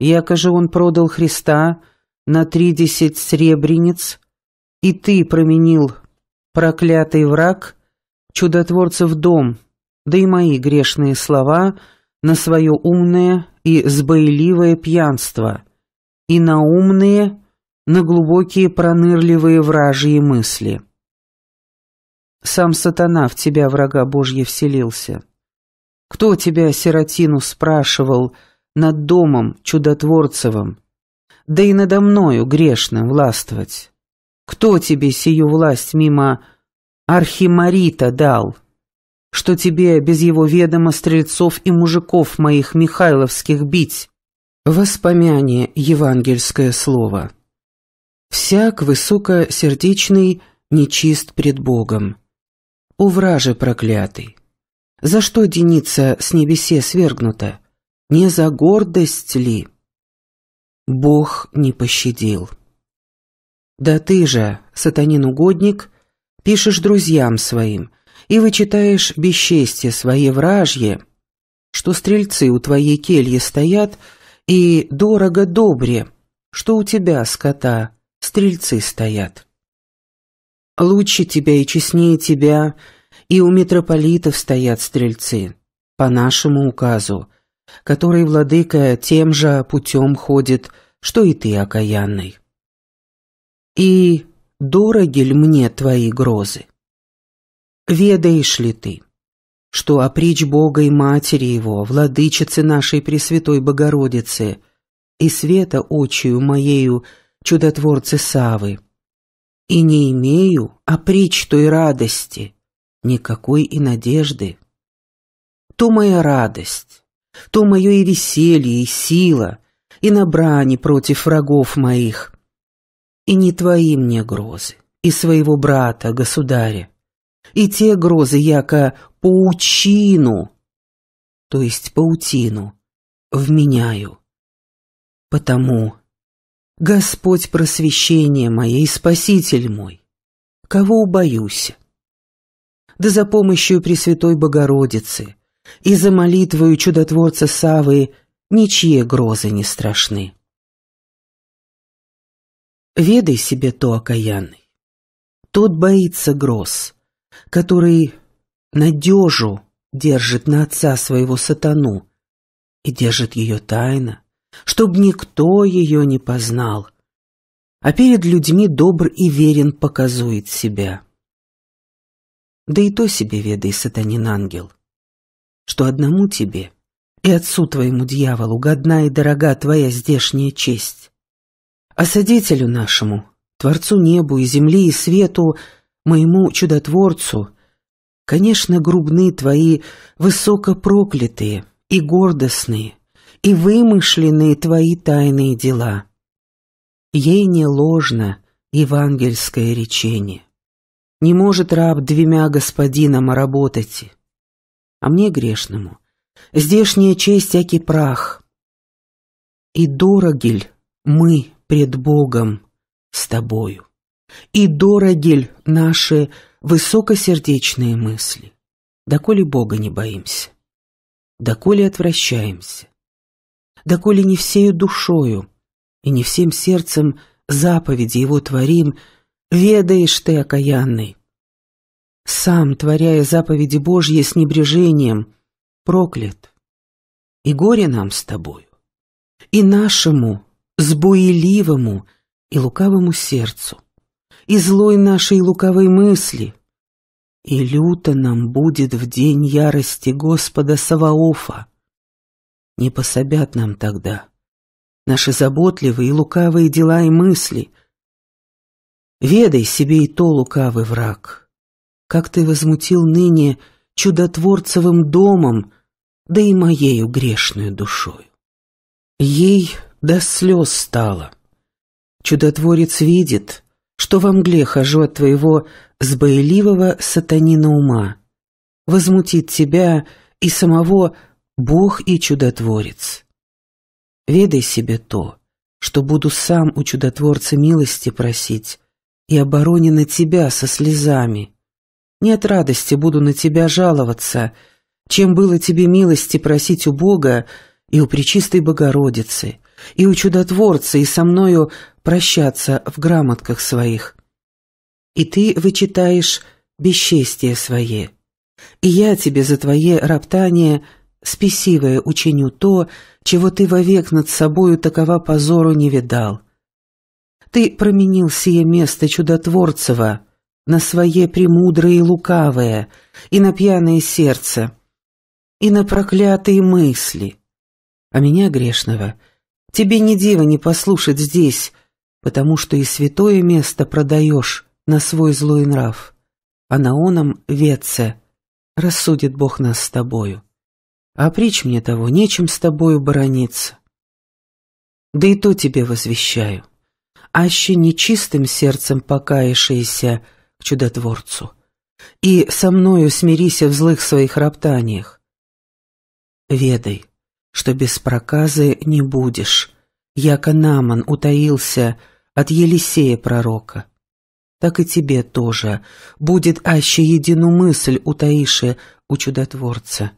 Яко же он продал Христа на тридесять сребрениц, и ты променил, проклятый враг, чудотворцев дом, да и мои грешные слова на свое умное и сбоиливое пьянство, и на умные, на глубокие пронырливые вражьи мысли. Сам сатана в тебя, врага Божья, вселился. Кто тебя, сиротину, спрашивал — над домом чудотворцевым, да и надо мною грешным властвовать. Кто тебе сию власть мимо архимарита дал, что тебе без его ведома стрельцов и мужиков моих михайловских бить? Воспомяние евангельское слово. Всяк высокосердечный нечист пред Богом. У враже проклятый. За что Деница с небесе свергнута? Не за гордость ли? Бог не пощадил. Да ты же, сатанин-угодник, пишешь друзьям своим, и вычитаешь бесчестие свои вражье, что стрельцы у твоей кельи стоят, и дорого добре, что у тебя, скота, стрельцы стоят. Лучше тебя и честнее тебя, и у митрополитов стоят стрельцы, по нашему указу, который, владыка, тем же путем ходит, что и ты, окаянный. И дороги ль мне твои грозы? Ведаешь ли ты, что опричь Бога и Матери Его, владычицы нашей Пресвятой Богородицы, и света очию моею, чудотворцы Савы, и не имею опричь той радости, никакой и надежды? То моя радость, то мое и веселье, и сила, и на брани против врагов моих. И не твои мне грозы, и своего брата, государя, и те грозы, яко паучину, то есть паутину, вменяю. Потому Господь просвещение мое и Спаситель мой, кого убоюсь? Да за помощью Пресвятой Богородицы, и за молитвою чудотворца Савы ничьи грозы не страшны. Ведай себе то, окаянный. Тот боится гроз, который надежу держит на отца своего сатану и держит ее тайно, чтоб никто ее не познал, а перед людьми добр и верен показует себя. Да и то себе ведай, сатанин ангел что одному тебе и отцу твоему дьяволу годна и дорога твоя здешняя честь. А Садителю нашему, Творцу небу и земли и свету, моему чудотворцу, конечно, грубны твои высокопроклятые и гордостные, и вымышленные твои тайные дела. Ей не ложно евангельское речение. Не может раб двумя господинам работать а мне грешному. Здешняя честь аки прах. И дорогиль мы пред Богом с тобою. И дорогиль наши высокосердечные мысли. Доколе Бога не боимся, доколе отвращаемся, доколе не всею душою и не всем сердцем заповеди Его творим, ведаешь ты, окаянный, сам, творяя заповеди Божьи с небрежением, проклят. И горе нам с тобою, и нашему, сбуеливому и лукавому сердцу, и злой нашей лукавой мысли, и люто нам будет в день ярости Господа Саваофа. Не пособят нам тогда наши заботливые и лукавые дела и мысли. Ведай себе и то лукавый враг» как ты возмутил ныне чудотворцевым домом, да и моею грешную душою. Ей до слез стало. Чудотворец видит, что во мгле хожу от твоего сбоеливого сатанина ума. Возмутит тебя и самого Бог и чудотворец. Ведай себе то, что буду сам у чудотворца милости просить и оборони на тебя со слезами, не от радости буду на тебя жаловаться, чем было тебе милости просить у Бога и у Пречистой Богородицы, и у Чудотворца, и со мною прощаться в грамотках своих. И ты вычитаешь бесчестие свое. И я тебе за твое роптание спесивое учиню то, чего ты вовек над собою такова позору не видал. Ты променил сие место чудотворцева, на свое премудрое и лукавое, и на пьяное сердце, и на проклятые мысли. А меня, грешного, тебе ни дива не послушать здесь, потому что и святое место продаешь на свой злой нрав, а на оном ветце рассудит Бог нас с тобою. А прич мне того, нечем с тобою борониться. Да и то тебе возвещаю. Аще нечистым сердцем покаявшиеся — к чудотворцу. И со мною смирися в злых своих роптаниях. Ведай, что без проказы не будешь, яко Наман утаился от Елисея пророка. Так и тебе тоже будет аще едину мысль утаише у чудотворца.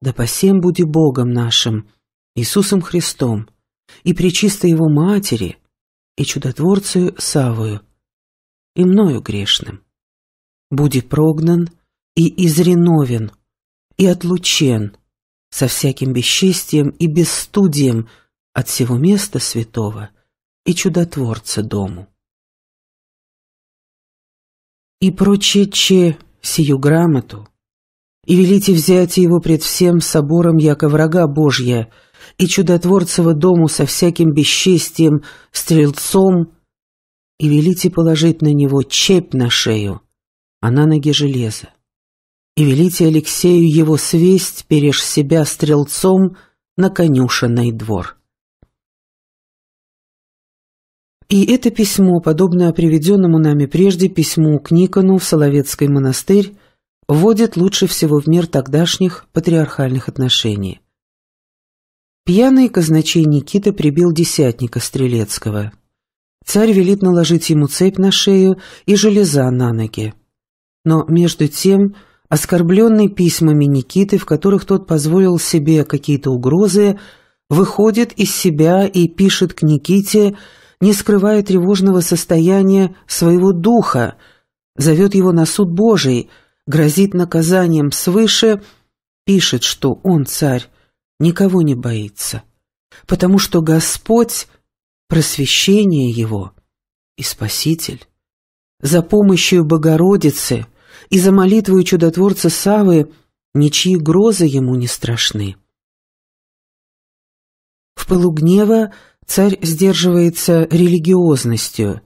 Да посем буди Богом нашим, Иисусом Христом, и причисто Его Матери, и чудотворцею Савою, и мною грешным. Буди прогнан и изреновен, и отлучен со всяким бесчестием и бесстудием от всего места святого и чудотворца дому. И прочее, че сию грамоту, и велите взять его пред всем собором яко врага Божья, и чудотворцева дому со всяким бесчестием, стрельцом, и велите положить на него чепь на шею, а на ноги железо. И велите Алексею его свесть переж себя стрелцом на конюшенный двор. И это письмо, подобное приведенному нами прежде письму к Никону в Соловецкий монастырь, вводит лучше всего в мир тогдашних патриархальных отношений. Пьяный казначей Никита прибил десятника Стрелецкого – Царь велит наложить ему цепь на шею и железа на ноги. Но между тем, оскорбленный письмами Никиты, в которых тот позволил себе какие-то угрозы, выходит из себя и пишет к Никите, не скрывая тревожного состояния своего духа, зовет его на суд Божий, грозит наказанием свыше, пишет, что он, царь, никого не боится, потому что Господь – просвещение его и Спаситель. За помощью Богородицы и за молитву чудотворца Савы ничьи грозы ему не страшны. В пылу царь сдерживается религиозностью,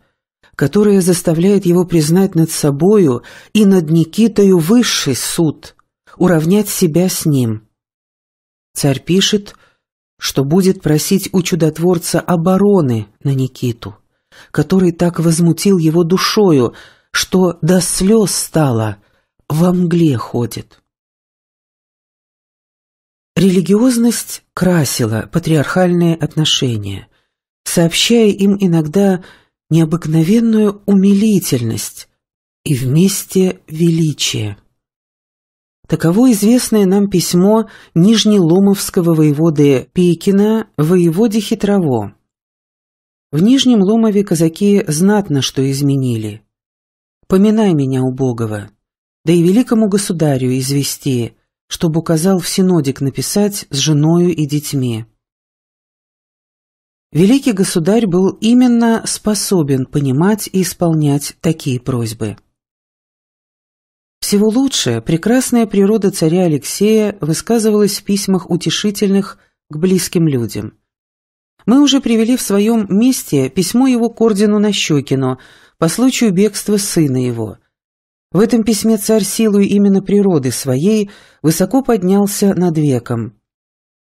которая заставляет его признать над собою и над Никитою высший суд, уравнять себя с ним. Царь пишет – что будет просить у чудотворца обороны на Никиту, который так возмутил его душою, что до слез стало, во мгле ходит. Религиозность красила патриархальные отношения, сообщая им иногда необыкновенную умилительность и вместе величие. Таково известное нам письмо Нижнеломовского воеводы Пекина воеводе Хитрово. В Нижнем Ломове казаки знатно что изменили. «Поминай меня, у убогого, да и великому государю извести, чтобы указал в синодик написать с женою и детьми». Великий государь был именно способен понимать и исполнять такие просьбы. Всего лучшее, прекрасная природа царя Алексея высказывалась в письмах утешительных к близким людям. Мы уже привели в своем месте письмо его к ордену Нащекину по случаю бегства сына его. В этом письме царь силой именно природы своей высоко поднялся над веком.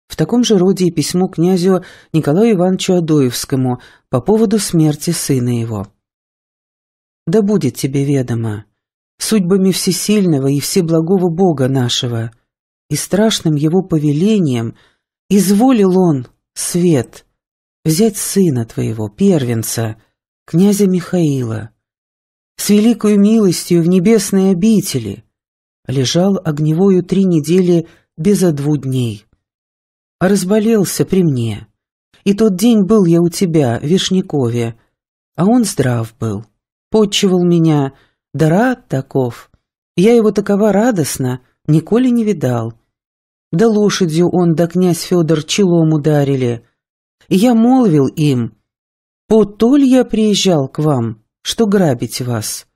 В таком же роде и письмо князю Николаю Ивановичу Адоевскому по поводу смерти сына его. «Да будет тебе ведомо, судьбами всесильного и всеблагого Бога нашего, и страшным его повелением изволил он, свет, взять сына твоего, первенца, князя Михаила, с великою милостью в небесной обители, лежал огневою три недели безо двух дней. А разболелся при мне, и тот день был я у тебя, в Вишнякове, а он здрав был, подчивал меня, — да рад таков. Я его такова радостно, николи не видал. Да лошадью он, да князь Федор челом ударили. И я молвил им, «Потоль я приезжал к вам, что грабить вас».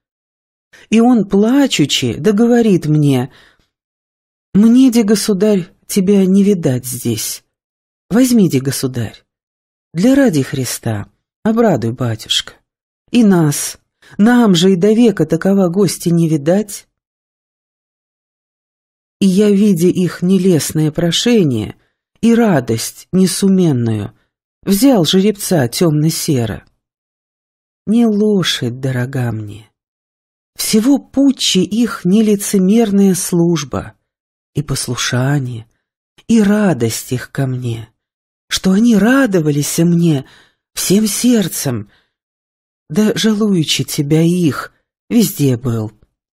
И он, плачучи, да говорит мне, «Мне, де государь, тебя не видать здесь. Возьми, де государь, для ради Христа, обрадуй, батюшка, и нас, нам же и до века такова гости не видать. И я, видя их нелестное прошение и радость несуменную, взял жеребца темно-серо. Не лошадь, дорога мне. Всего путче их нелицемерная служба и послушание, и радость их ко мне, что они радовались мне всем сердцем — да жалуючи тебя их, везде был.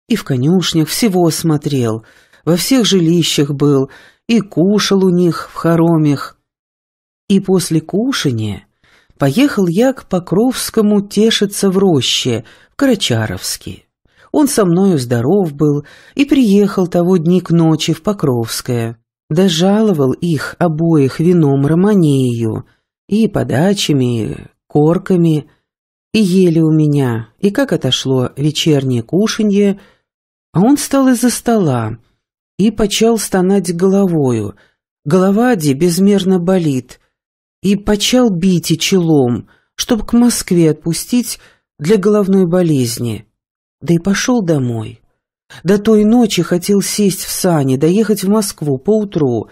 И в конюшнях всего смотрел, во всех жилищах был, и кушал у них в хоромях. И после кушания поехал я к Покровскому тешиться в роще, в Карачаровске. Он со мною здоров был и приехал того дни к ночи в Покровское. Дожаловал их обоих вином романею и подачами, корками, и ели у меня, и как отошло вечернее кушанье, а он встал из-за стола и почал стонать головою. Голова Ди безмерно болит, и почал бить и челом, чтоб к Москве отпустить для головной болезни. Да и пошел домой. До той ночи хотел сесть в сани, доехать в Москву поутру,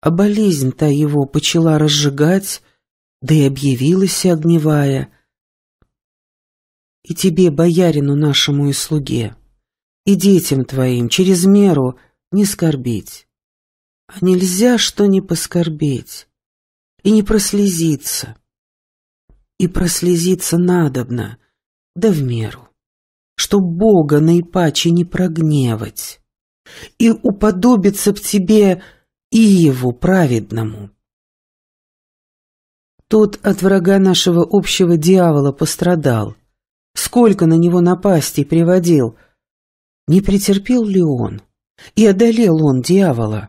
а болезнь-то его почала разжигать, да и объявилась огневая — и тебе, боярину нашему и слуге, и детям твоим через меру не скорбить. А нельзя что не поскорбеть и не прослезиться. И прослезиться надобно, да в меру, чтоб Бога наипаче не прогневать, и уподобиться б тебе и его праведному. Тот от врага нашего общего дьявола пострадал — Сколько на него напасти приводил. Не претерпел ли он? И одолел он дьявола?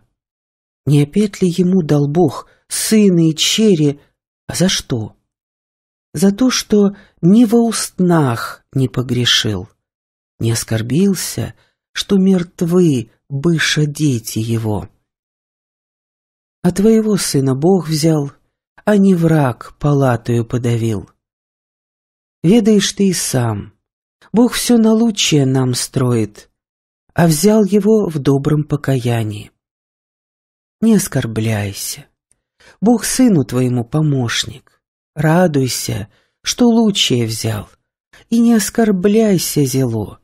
Не опять ли ему дал Бог сына и чери, А за что? За то, что ни во устнах не погрешил, не оскорбился, что мертвы, быша дети его. А твоего сына Бог взял, а не враг палатую подавил. Ведаешь ты и сам. Бог все на лучшее нам строит, а взял его в добром покаянии. Не оскорбляйся. Бог сыну твоему помощник. Радуйся, что лучшее взял. И не оскорбляйся, зело.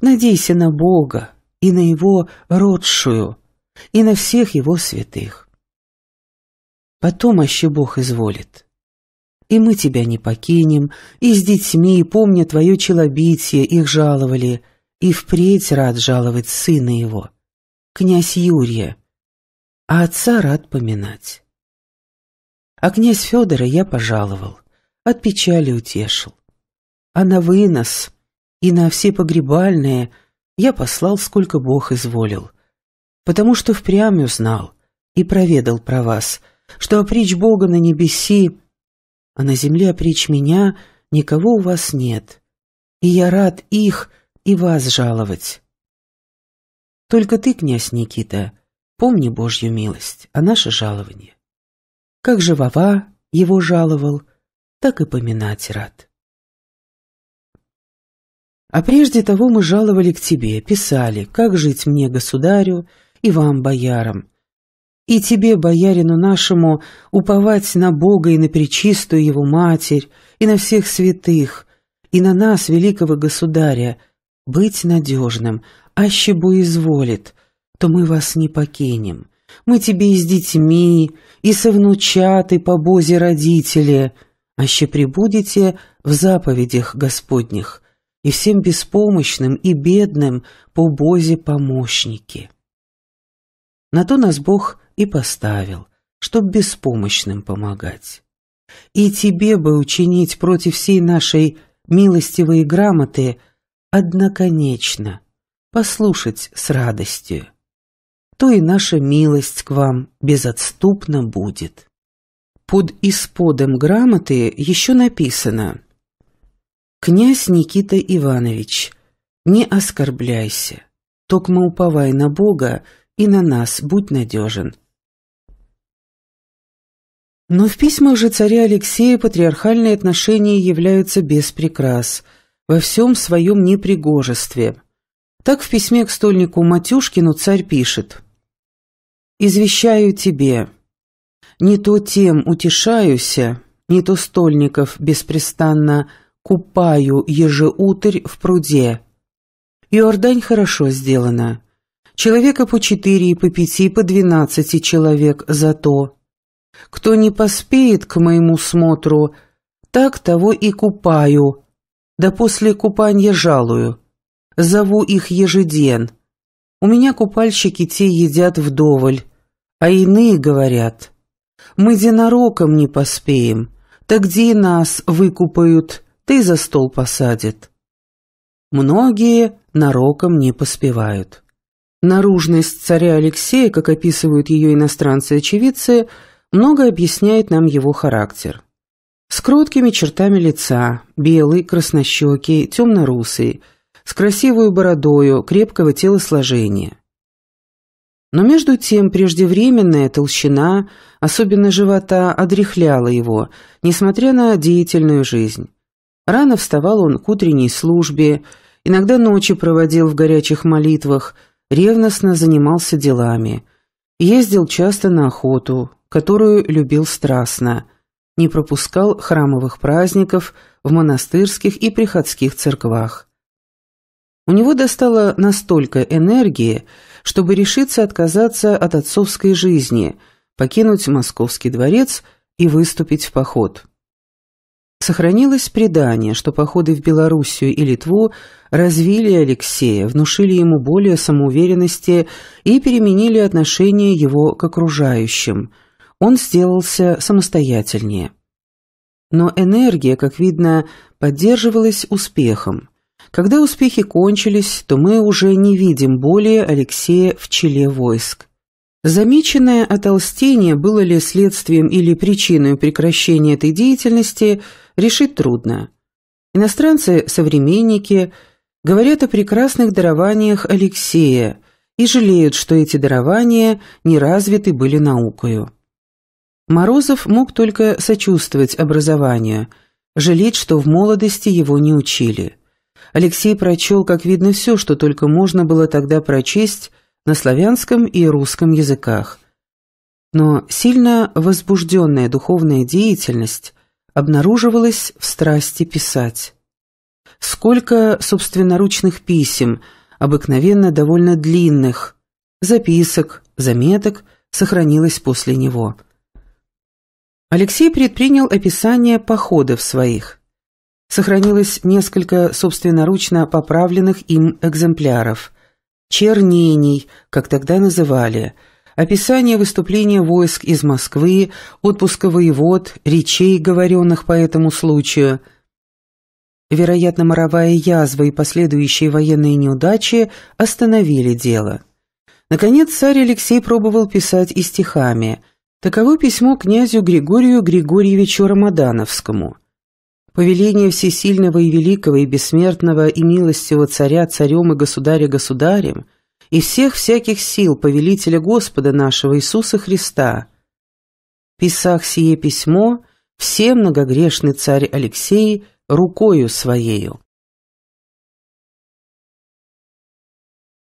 Надейся на Бога и на его родшую, и на всех его святых. Потом още Бог изволит. И мы тебя не покинем, и с детьми, помня твое челобитие, их жаловали, и впредь рад жаловать сына его, князь Юрия, а отца рад поминать. А князь Федора я пожаловал, от печали утешил. А на вынос и на все погребальные я послал, сколько Бог изволил, потому что впрямь узнал и проведал про вас, что опричь Бога на небеси — а на земле опричь меня, никого у вас нет. И я рад их и вас жаловать. Только ты, князь Никита, помни Божью милость, а наше жалование. Как же Вова его жаловал, так и поминать рад. А прежде того мы жаловали к тебе, писали, как жить мне, государю, и вам, боярам, и тебе, боярину нашему, уповать на Бога и на Пречистую Его Матерь, и на всех святых, и на нас, великого государя, быть надежным, аще Бо изволит, то мы вас не покинем. Мы тебе и с детьми, и со внучатой по Бозе родители, аще прибудете в заповедях Господних, и всем беспомощным и бедным по Бозе помощники». На то нас Бог и поставил, чтоб беспомощным помогать. И тебе бы учинить против всей нашей милостивой грамоты одноконечно, послушать с радостью. То и наша милость к вам безотступна будет. Под исподом грамоты еще написано «Князь Никита Иванович, не оскорбляйся, только уповай на Бога и на нас, будь надежен. Но в письмах же царя Алексея патриархальные отношения являются без прикрас, во всем своем непригожестве. Так в письме к стольнику Матюшкину царь пишет «Извещаю тебе, не то тем утешаюся, не то стольников беспрестанно купаю ежеутрь в пруде. Иордань хорошо сделана человека по четыре и по пяти, по двенадцати человек за то, Кто не поспеет к моему смотру, так того и купаю, да после купания жалую. Зову их ежеден. У меня купальщики те едят вдоволь, а иные говорят, мы динароком не поспеем, так где и нас выкупают, ты за стол посадят. Многие нароком не поспевают. Наружность царя Алексея, как описывают ее иностранцы-очевидцы, много объясняет нам его характер. С кроткими чертами лица, белый, краснощекий, темно-русый, с красивой бородою, крепкого телосложения. Но между тем преждевременная толщина, особенно живота, одряхляла его, несмотря на деятельную жизнь. Рано вставал он к утренней службе, иногда ночи проводил в горячих молитвах – ревностно занимался делами. Ездил часто на охоту, которую любил страстно. Не пропускал храмовых праздников в монастырских и приходских церквах. У него достало настолько энергии, чтобы решиться отказаться от отцовской жизни, покинуть московский дворец и выступить в поход. Сохранилось предание, что походы в Белоруссию и Литву развили Алексея, внушили ему более самоуверенности и переменили отношение его к окружающим. Он сделался самостоятельнее. Но энергия, как видно, поддерживалась успехом. Когда успехи кончились, то мы уже не видим более Алексея в челе войск. Замеченное отолстение было ли следствием или причиной прекращения этой деятельности, решить трудно. Иностранцы-современники говорят о прекрасных дарованиях Алексея и жалеют, что эти дарования не развиты были наукою. Морозов мог только сочувствовать образованию, жалеть, что в молодости его не учили. Алексей прочел, как видно, все, что только можно было тогда прочесть – на славянском и русском языках. Но сильно возбужденная духовная деятельность обнаруживалась в страсти писать. Сколько собственноручных писем, обыкновенно довольно длинных, записок, заметок сохранилось после него. Алексей предпринял описание походов своих. Сохранилось несколько собственноручно поправленных им экземпляров чернений, как тогда называли, описание выступления войск из Москвы, отпуска воевод, речей, говоренных по этому случаю. Вероятно, моровая язва и последующие военные неудачи остановили дело. Наконец, царь Алексей пробовал писать и стихами. Таково письмо князю Григорию Григорьевичу Рамадановскому – по велению всесильного и великого и бессмертного и милостивого царя царем и государя государем и всех всяких сил повелителя Господа нашего Иисуса Христа. Писах сие письмо все многогрешный царь Алексей рукою своею.